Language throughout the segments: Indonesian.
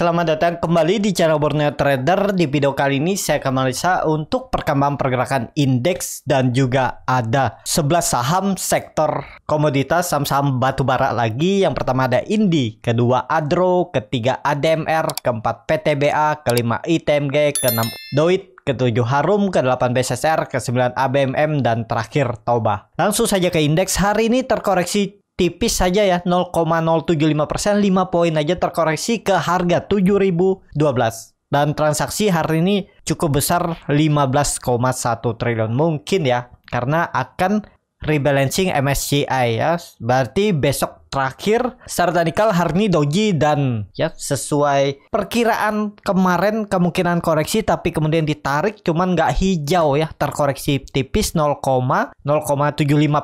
Selamat datang kembali di channel Borneo Trader. Di video kali ini saya akan analisa untuk perkembangan pergerakan indeks dan juga ada 11 saham sektor komoditas saham-saham bara lagi. Yang pertama ada Indi, kedua Adro, ketiga ADMR, keempat PTBA, kelima ITMG, keenam Doit, ketujuh Harum, ke-8 BSSR, ke-9 ABMM, dan terakhir Toba. Langsung saja ke indeks, hari ini terkoreksi tipis saja ya 0,075 persen 5 poin aja terkoreksi ke harga 7012 dan transaksi hari ini cukup besar 15,1 triliun mungkin ya karena akan rebalancing MSCI ya. Berarti besok terakhir serta nikel Harni Doji dan ya sesuai perkiraan kemarin kemungkinan koreksi tapi kemudian ditarik cuman nggak hijau ya terkoreksi tipis 0,075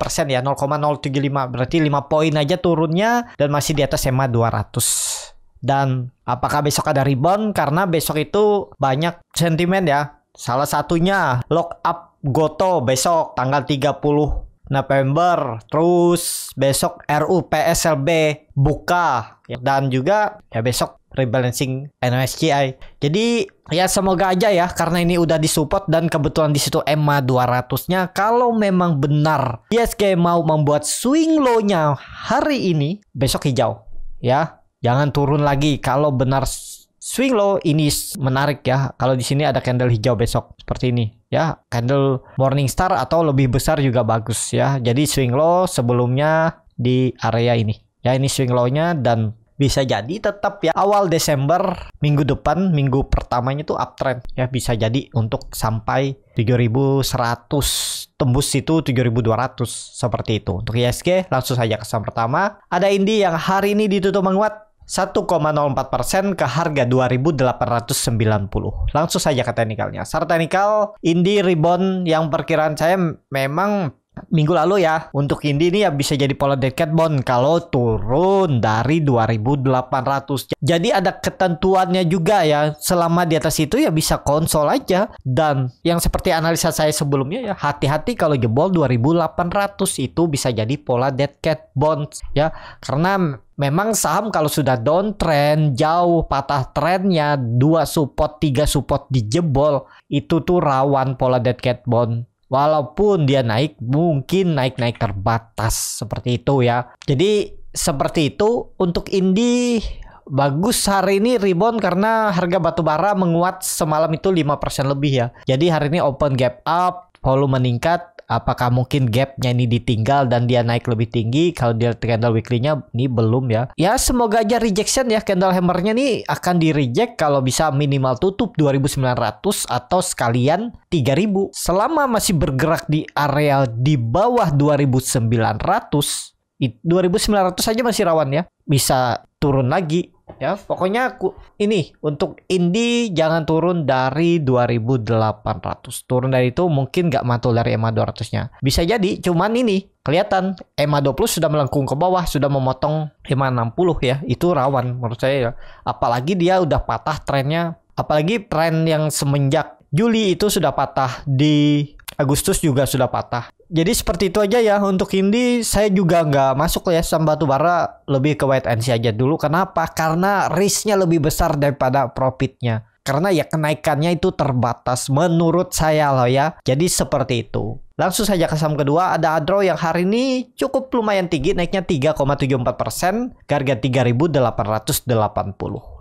persen ya 0,075 berarti 5 poin aja turunnya dan masih di atas SMA 200 dan apakah besok ada rebound karena besok itu banyak sentimen ya salah satunya lock up Goto besok tanggal 30 November, terus besok RU PSLB buka ya. dan juga ya besok rebalancing NSCI. Jadi ya semoga aja ya karena ini udah disupport dan kebetulan di situ EMA 200-nya kalau memang benar ISG mau membuat swing low-nya hari ini besok hijau ya. Jangan turun lagi kalau benar Swing low ini menarik ya. Kalau di sini ada candle hijau besok seperti ini ya. Candle morning star atau lebih besar juga bagus ya. Jadi swing low sebelumnya di area ini. Ya ini swing low-nya dan bisa jadi tetap ya awal Desember minggu depan minggu pertamanya tuh uptrend ya bisa jadi untuk sampai 7100 tembus itu 7200 seperti itu. Untuk ISG langsung saja ke saham pertama. Ada Indi yang hari ini ditutup menguat 1,04% ke harga 2890. Langsung saja ke teknikalnya. serta teknikal Indi Ribbon yang perkiraan saya memang minggu lalu ya untuk Indi ini ya bisa jadi pola dead bond kalau turun dari 2800 jadi ada ketentuannya juga ya selama di atas itu ya bisa konsol aja dan yang seperti analisa saya sebelumnya ya hati-hati kalau jebol 2800 itu bisa jadi pola dead cat bond ya karena Memang saham kalau sudah downtrend, jauh patah trennya, dua support, tiga support dijebol, itu tuh rawan pola dead cat bond. Walaupun dia naik, mungkin naik-naik terbatas seperti itu ya. Jadi seperti itu untuk Indi bagus hari ini rebound karena harga batubara menguat semalam itu 5% lebih ya. Jadi hari ini open gap up, volume meningkat, apakah mungkin gapnya ini ditinggal dan dia naik lebih tinggi kalau dia candle weekly-nya ini belum ya ya semoga aja rejection ya candle hammer-nya ini akan di reject kalau bisa minimal tutup 2900 atau sekalian 3000 selama masih bergerak di area di bawah 2900 2900 aja masih rawan ya bisa turun lagi ya pokoknya aku ini untuk Indi jangan turun dari 2800 turun dari itu mungkin nggak mantul dari EMA 200 nya bisa jadi cuman ini kelihatan EMA 20 sudah melengkung ke bawah sudah memotong EMA 60 ya itu rawan menurut saya ya apalagi dia udah patah trennya apalagi tren yang semenjak Juli itu sudah patah di Agustus juga sudah patah. Jadi seperti itu aja ya untuk Hindi saya juga nggak masuk ya sama batu bara lebih ke wait and see aja dulu. Kenapa? Karena risknya lebih besar daripada profitnya. Karena ya kenaikannya itu terbatas menurut saya loh ya. Jadi seperti itu. Langsung saja ke saham kedua, ada Adro yang hari ini cukup lumayan tinggi, naiknya 3,74%, harga 3.880.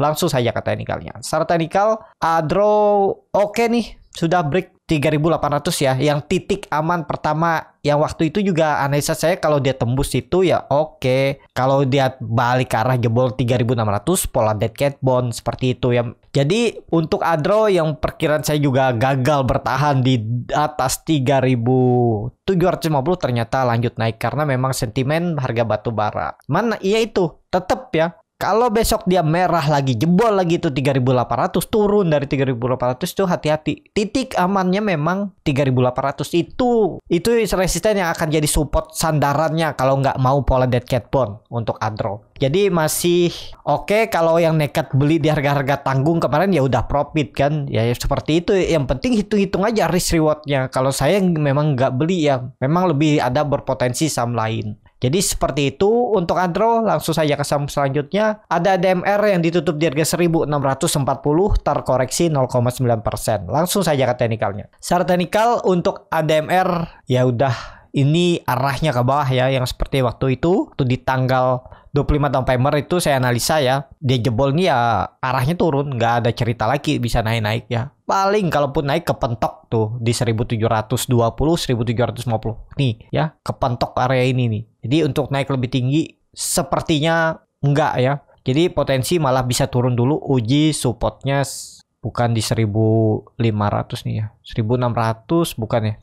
Langsung saja ke teknikalnya. Secara teknikal, Adro oke okay nih, sudah break 3800 ya yang titik aman pertama yang waktu itu juga analisa saya kalau dia tembus itu ya oke okay. kalau dia balik ke arah jebol 3600 pola dead cat bond seperti itu ya jadi untuk adro yang perkiraan saya juga gagal bertahan di atas 3750 ternyata lanjut naik karena memang sentimen harga batu bara mana iya itu tetap ya kalau besok dia merah lagi, jebol lagi itu 3800 turun dari 3800 tuh hati-hati. Titik amannya memang 3800 itu itu resisten yang akan jadi support sandarannya kalau nggak mau pola dead cat bond untuk adro. Jadi masih oke okay kalau yang nekat beli di harga-harga tanggung kemarin ya udah profit kan. Ya, ya seperti itu. Yang penting hitung-hitung aja risk rewardnya. Kalau saya memang nggak beli ya memang lebih ada berpotensi saham lain. Jadi seperti itu untuk antro langsung saja ke saham selanjutnya ada DMR yang ditutup di harga 1640 terkoreksi 0,9%. Langsung saja ke teknikalnya. Secara teknikal untuk ADMR ya udah ini arahnya ke bawah ya yang seperti waktu itu tuh di tanggal 25 November itu saya analisa ya dia jebol nih ya arahnya turun nggak ada cerita lagi bisa naik-naik ya paling kalaupun naik ke pentok tuh di 1720 1750 nih ya ke pentok area ini nih jadi untuk naik lebih tinggi sepertinya enggak ya. Jadi potensi malah bisa turun dulu uji supportnya bukan di 1500 nih ya. 1600 bukan ya. 1500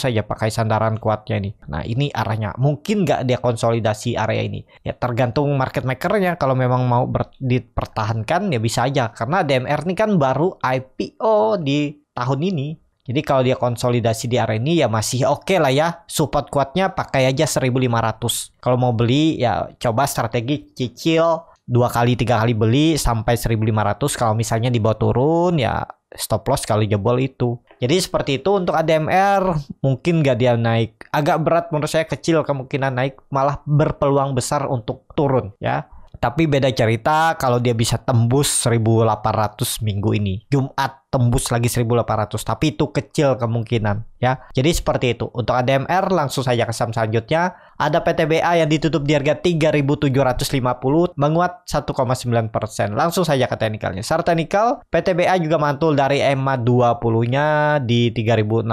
saja pakai sandaran kuatnya ini. Nah, ini arahnya. Mungkin enggak dia konsolidasi area ini. Ya tergantung market makernya kalau memang mau dipertahankan ya bisa aja karena DMR ini kan baru IPO di tahun ini jadi kalau dia konsolidasi di area ini ya masih oke okay lah ya. Support kuatnya pakai aja 1500. Kalau mau beli ya coba strategi cicil dua kali tiga kali beli sampai 1500 kalau misalnya dibawa turun ya stop loss kali jebol itu. Jadi seperti itu untuk ADMR mungkin gak dia naik. Agak berat menurut saya kecil kemungkinan naik malah berpeluang besar untuk turun ya. Tapi beda cerita kalau dia bisa tembus 1800 minggu ini. Jumat tembus lagi 1800 tapi itu kecil kemungkinan ya jadi seperti itu untuk ADMR langsung saja ke saham selanjutnya ada PTBA yang ditutup di harga 3750 menguat 1,9% langsung saja ke teknikalnya serta nikel PTBA juga mantul dari EMA 20 nya di 3650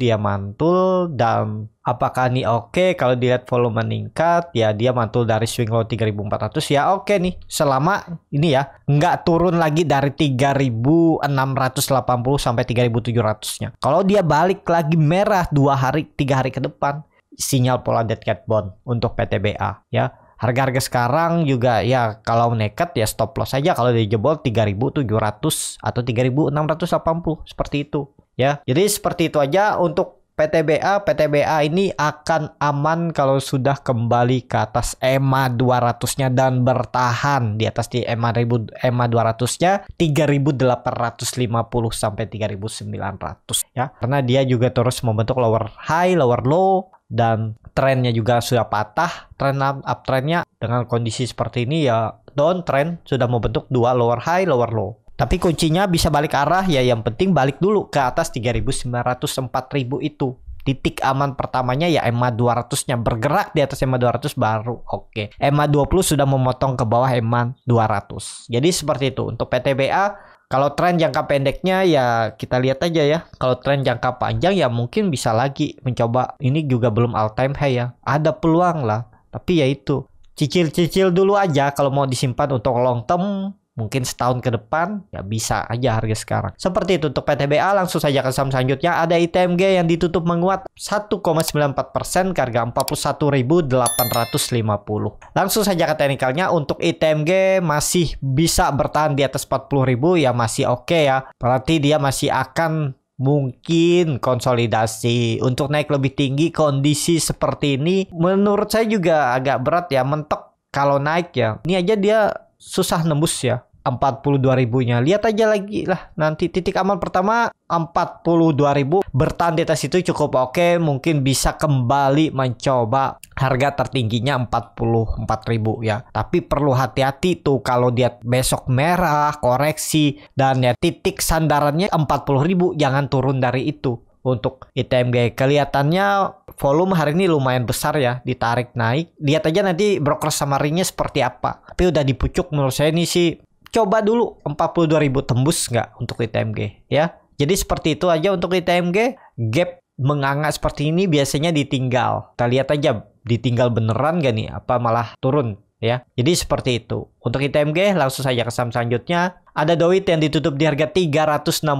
dia mantul dan apakah ini oke okay? kalau dilihat volume meningkat ya dia mantul dari swing low 3400 ya oke okay nih selama ini ya nggak turun lagi dari 3600 3680 sampai 3700-nya. Kalau dia balik lagi merah dua hari, tiga hari ke depan, sinyal pola dead cat bond untuk PTBA ya. Harga-harga sekarang juga ya kalau nekat ya stop loss aja kalau di jebol 3700 atau 3680 seperti itu ya. Jadi seperti itu aja untuk PTBA PTBA ini akan aman kalau sudah kembali ke atas EMA 200-nya dan bertahan di atas di EMA 1000 EMA 200-nya 3850 sampai 3900 ya. Karena dia juga terus membentuk lower high, lower low dan trennya juga sudah patah, Trend up, uptrendnya dengan kondisi seperti ini ya downtrend sudah membentuk dua lower high, lower low tapi kuncinya bisa balik arah ya yang penting balik dulu ke atas 3900 4000 itu. Titik aman pertamanya ya EMA 200-nya bergerak di atas EMA 200 baru oke. Okay. EMA 20 sudah memotong ke bawah EMA 200. Jadi seperti itu untuk PTBA kalau tren jangka pendeknya ya kita lihat aja ya. Kalau tren jangka panjang ya mungkin bisa lagi mencoba. Ini juga belum all time high ya. Ada peluang lah. Tapi ya itu. Cicil-cicil dulu aja kalau mau disimpan untuk long term mungkin setahun ke depan ya bisa aja harga sekarang. Seperti itu untuk PTBA langsung saja ke saham selanjutnya ada ITMG yang ditutup menguat 1,94% ke harga 41.850. Langsung saja ke teknikalnya untuk ITMG masih bisa bertahan di atas 40.000 ya masih oke okay ya. Berarti dia masih akan mungkin konsolidasi untuk naik lebih tinggi kondisi seperti ini menurut saya juga agak berat ya mentok kalau naik ya ini aja dia susah nembus ya 42 ribunya. Lihat aja lagi lah nanti titik aman pertama 42 ribu bertahan di atas itu cukup oke okay. mungkin bisa kembali mencoba harga tertingginya 44 ribu ya. Tapi perlu hati-hati tuh kalau dia besok merah koreksi dan ya titik sandarannya 40 ribu jangan turun dari itu untuk ITMG. Kelihatannya volume hari ini lumayan besar ya, ditarik naik. Lihat aja nanti broker samarinya seperti apa. Tapi udah dipucuk menurut saya ini sih coba dulu 42.000 tembus nggak untuk ITMG ya. Jadi seperti itu aja untuk ITMG. Gap menganga seperti ini biasanya ditinggal. Kita lihat aja ditinggal beneran gak nih apa malah turun ya. Jadi seperti itu. Untuk ITMG langsung saja ke saham selanjutnya. Ada Dowit yang ditutup di harga 360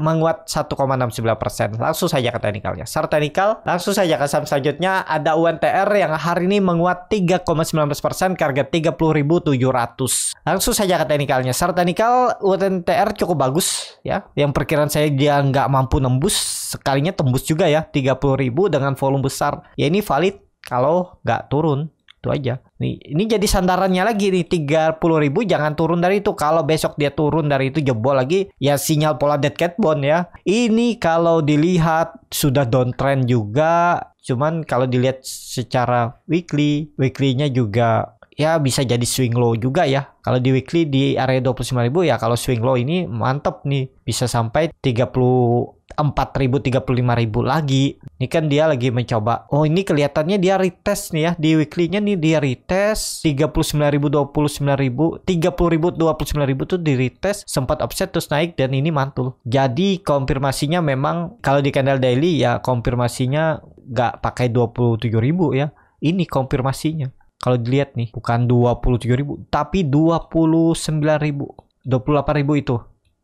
menguat 1,69%. Langsung saja ke teknikalnya. Sar teknikal langsung saja ke saham selanjutnya ada UNTR yang hari ini menguat 3,19% ke harga 30.700. Langsung saja ke teknikalnya. Sar teknikal UNTR cukup bagus ya. Yang perkiraan saya dia nggak mampu nembus sekalinya tembus juga ya 30.000 dengan volume besar. Ya ini valid kalau nggak turun itu aja nih ini jadi sandarannya lagi nih 30 ribu jangan turun dari itu kalau besok dia turun dari itu jebol lagi ya sinyal pola dead cat bond ya ini kalau dilihat sudah downtrend juga cuman kalau dilihat secara weekly weeklynya juga ya bisa jadi swing low juga ya. Kalau di weekly di area 25.000 ya kalau swing low ini mantep nih bisa sampai puluh lima 35.000 lagi. Ini kan dia lagi mencoba. Oh, ini kelihatannya dia retest nih ya di weekly-nya nih dia retest 39.000 29.000 30.000 ribu tuh di retest sempat offset terus naik dan ini mantul. Jadi konfirmasinya memang kalau di candle daily ya konfirmasinya nggak pakai 27.000 ya. Ini konfirmasinya kalau dilihat nih bukan ribu tapi 29 ribu, 28 ribu itu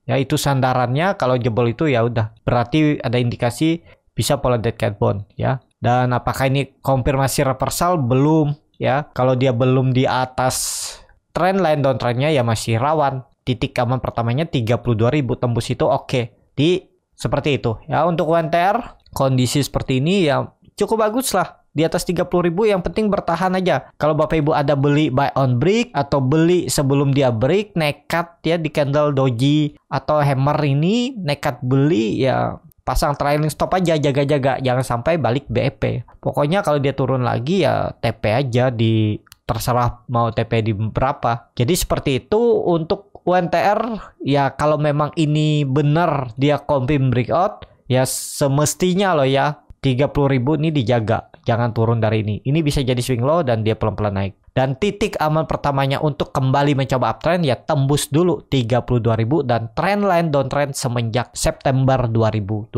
ya itu sandarannya kalau jebol itu ya udah berarti ada indikasi bisa pola dead cat bond ya dan apakah ini konfirmasi reversal belum ya kalau dia belum di atas trend line downtrendnya ya masih rawan titik aman pertamanya 32 ribu tembus itu oke okay. di seperti itu ya untuk WNTR kondisi seperti ini ya cukup bagus lah di atas 30 ribu yang penting bertahan aja. Kalau Bapak Ibu ada beli buy on break atau beli sebelum dia break nekat ya di candle doji atau hammer ini nekat beli ya pasang trailing stop aja jaga-jaga jangan sampai balik BEP. Pokoknya kalau dia turun lagi ya TP aja di terserah mau TP di berapa. Jadi seperti itu untuk UNTR ya kalau memang ini benar dia confirm breakout ya semestinya loh ya ribu ini dijaga, jangan turun dari ini. Ini bisa jadi swing low dan dia pelan-pelan naik. Dan titik aman pertamanya untuk kembali mencoba uptrend ya tembus dulu ribu dan trend line downtrend semenjak September 2022.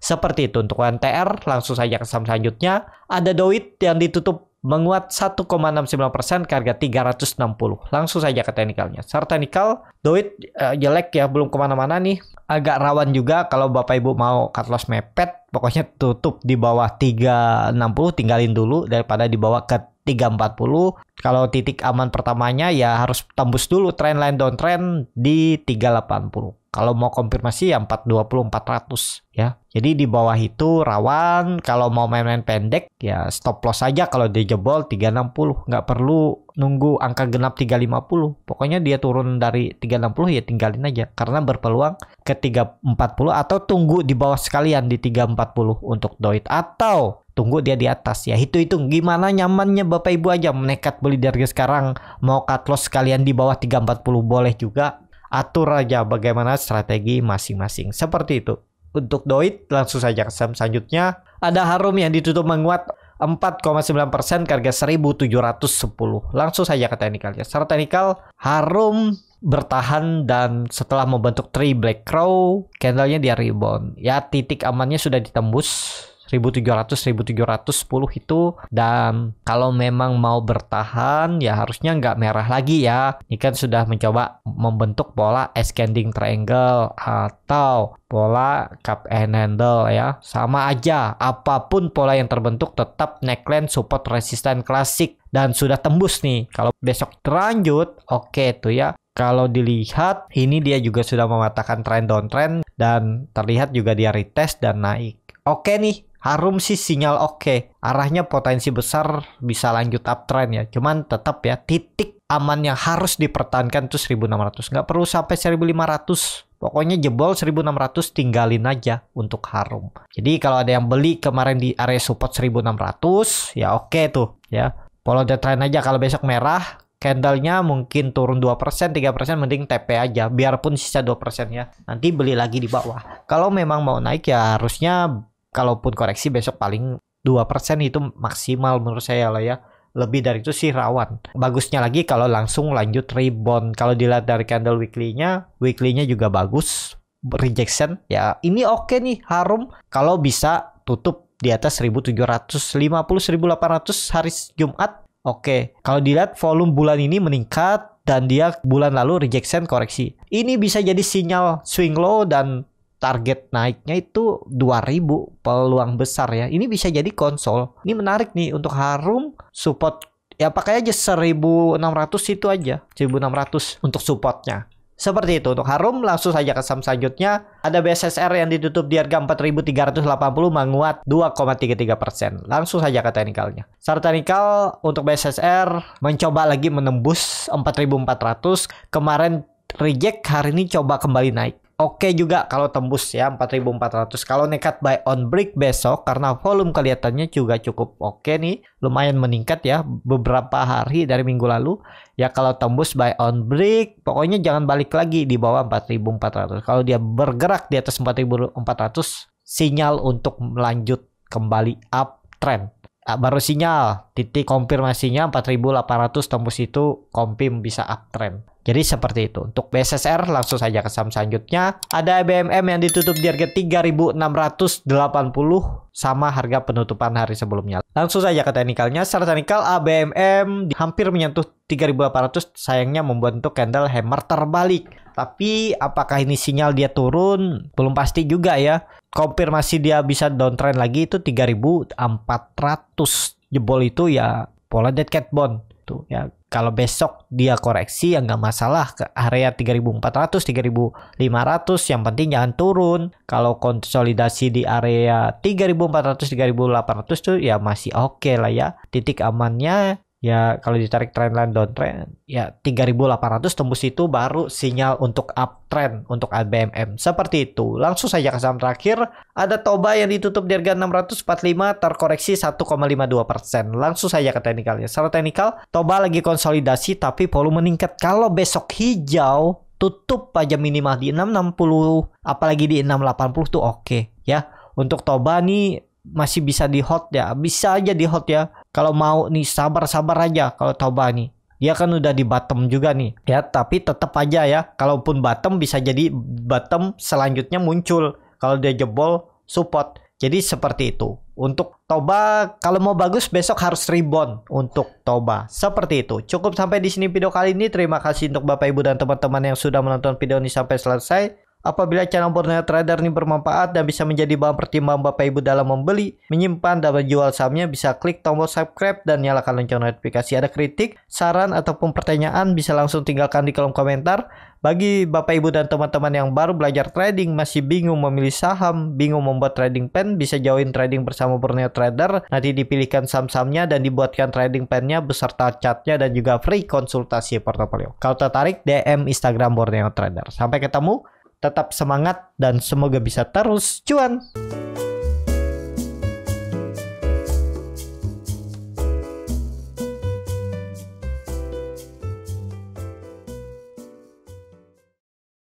Seperti itu untuk NTR. langsung saja ke saham selanjutnya. Ada Doit yang ditutup menguat 1,69 persen ke harga 360. Langsung saja ke teknikalnya. Serta nikel, duit uh, jelek ya, belum kemana-mana nih. Agak rawan juga kalau Bapak Ibu mau cut loss mepet, pokoknya tutup di bawah 360, tinggalin dulu daripada di dibawa ke 340. Kalau titik aman pertamanya ya harus tembus dulu trend line downtrend di 380. Kalau mau konfirmasi ya 420 400 ya. Jadi di bawah itu rawan kalau mau main-main pendek ya stop loss saja kalau dia jebol 360 nggak perlu nunggu angka genap 350. Pokoknya dia turun dari 360 ya tinggalin aja karena berpeluang ke 340 atau tunggu di bawah sekalian di 340 untuk doit atau tunggu dia di atas ya Itu itu gimana nyamannya bapak ibu aja menekat beli dari sekarang mau cut loss sekalian di bawah 340 boleh juga atur aja bagaimana strategi masing-masing. Seperti itu. Untuk DOIT langsung saja ke saham selanjutnya. Ada Harum yang ditutup menguat 4,9% persen harga 1710. Langsung saja ke teknikalnya. Secara teknikal Harum bertahan dan setelah membentuk tree black crow candlenya dia rebound. Ya titik amannya sudah ditembus 1300 1310 itu dan kalau memang mau bertahan ya harusnya nggak merah lagi ya ini kan sudah mencoba membentuk pola ascending triangle atau pola cup and handle ya sama aja apapun pola yang terbentuk tetap neckline support resisten klasik dan sudah tembus nih kalau besok terlanjut oke okay tuh ya kalau dilihat ini dia juga sudah mematahkan trend downtrend dan terlihat juga dia retest dan naik. Oke nih, harum sih sinyal oke. Okay. Arahnya potensi besar bisa lanjut uptrend ya. Cuman tetap ya titik aman yang harus dipertahankan itu 1600. Nggak perlu sampai 1500. Pokoknya jebol 1600 tinggalin aja untuk harum. Jadi kalau ada yang beli kemarin di area support 1600 ya oke okay tuh ya. Follow the trend aja kalau besok merah candlenya mungkin turun 2%, 3% mending TP aja biarpun sisa 2% ya. Nanti beli lagi di bawah. Kalau memang mau naik ya harusnya kalaupun koreksi besok paling 2% itu maksimal menurut saya lah ya. Lebih dari itu sih rawan. Bagusnya lagi kalau langsung lanjut rebound. Kalau dilihat dari candle weekly-nya, weekly-nya juga bagus. Rejection ya ini oke okay nih harum kalau bisa tutup di atas 1750 1800 hari Jumat. Oke, okay. kalau dilihat volume bulan ini meningkat dan dia bulan lalu rejection koreksi. Ini bisa jadi sinyal swing low dan target naiknya itu 2000 peluang besar ya. Ini bisa jadi konsol. Ini menarik nih untuk Harum support ya pakai aja 1600 itu aja. 1600 untuk supportnya. Seperti itu untuk Harum langsung saja ke saham selanjutnya ada BSSR yang ditutup di harga 4.380 menguat 2,33%. Langsung saja ke teknikalnya. Secara teknikal untuk BSSR mencoba lagi menembus 4.400 kemarin reject hari ini coba kembali naik Oke okay juga kalau tembus ya 4400. Kalau nekat buy on break besok karena volume kelihatannya juga cukup oke okay nih. Lumayan meningkat ya beberapa hari dari minggu lalu. Ya kalau tembus buy on break pokoknya jangan balik lagi di bawah 4400. Kalau dia bergerak di atas 4400 sinyal untuk melanjut kembali uptrend. Ah, baru sinyal titik konfirmasinya 4800 tembus itu kompim bisa uptrend. Jadi seperti itu. Untuk BSSR langsung saja ke saham selanjutnya. Ada BMM yang ditutup di harga 3.680 sama harga penutupan hari sebelumnya. Langsung saja ke teknikalnya. Secara teknikal ABMM hampir menyentuh 3.800 sayangnya membentuk candle hammer terbalik. Tapi apakah ini sinyal dia turun? Belum pasti juga ya. Konfirmasi dia bisa downtrend lagi itu 3.400. Jebol itu ya pola dead cat bond ya kalau besok dia koreksi ya nggak masalah ke area 3400 3500 yang penting jangan turun kalau konsolidasi di area 3400 3800 tuh ya masih oke okay lah ya titik amannya ya kalau ditarik trendline downtrend ya 3800 tembus itu baru sinyal untuk uptrend untuk ABMM seperti itu langsung saja ke saham terakhir ada Toba yang ditutup di harga 645 terkoreksi 1,52% langsung saja ke teknikalnya secara teknikal Toba lagi konsolidasi tapi volume meningkat kalau besok hijau tutup aja minimal di 660 apalagi di 680 tuh oke okay, ya untuk Toba nih masih bisa di hot ya bisa aja di hot ya kalau mau nih sabar-sabar aja kalau Toba nih dia kan udah di bottom juga nih ya tapi tetap aja ya kalaupun bottom bisa jadi bottom selanjutnya muncul kalau dia jebol support jadi seperti itu untuk Toba kalau mau bagus besok harus rebound untuk Toba seperti itu cukup sampai di sini video kali ini terima kasih untuk Bapak Ibu dan teman-teman yang sudah menonton video ini sampai selesai Apabila channel Borneo Trader ini bermanfaat dan bisa menjadi bahan pertimbangan Bapak Ibu dalam membeli, menyimpan, dan menjual sahamnya, bisa klik tombol subscribe dan nyalakan lonceng notifikasi. Ada kritik, saran, ataupun pertanyaan bisa langsung tinggalkan di kolom komentar. Bagi Bapak Ibu dan teman-teman yang baru belajar trading, masih bingung memilih saham, bingung membuat trading plan, bisa join trading bersama Borneo Trader. Nanti dipilihkan saham-sahamnya dan dibuatkan trading plan-nya beserta chat-nya dan juga free konsultasi portofolio. Kalau tertarik, DM Instagram Borneo Trader. Sampai ketemu Tetap semangat dan semoga bisa terus cuan.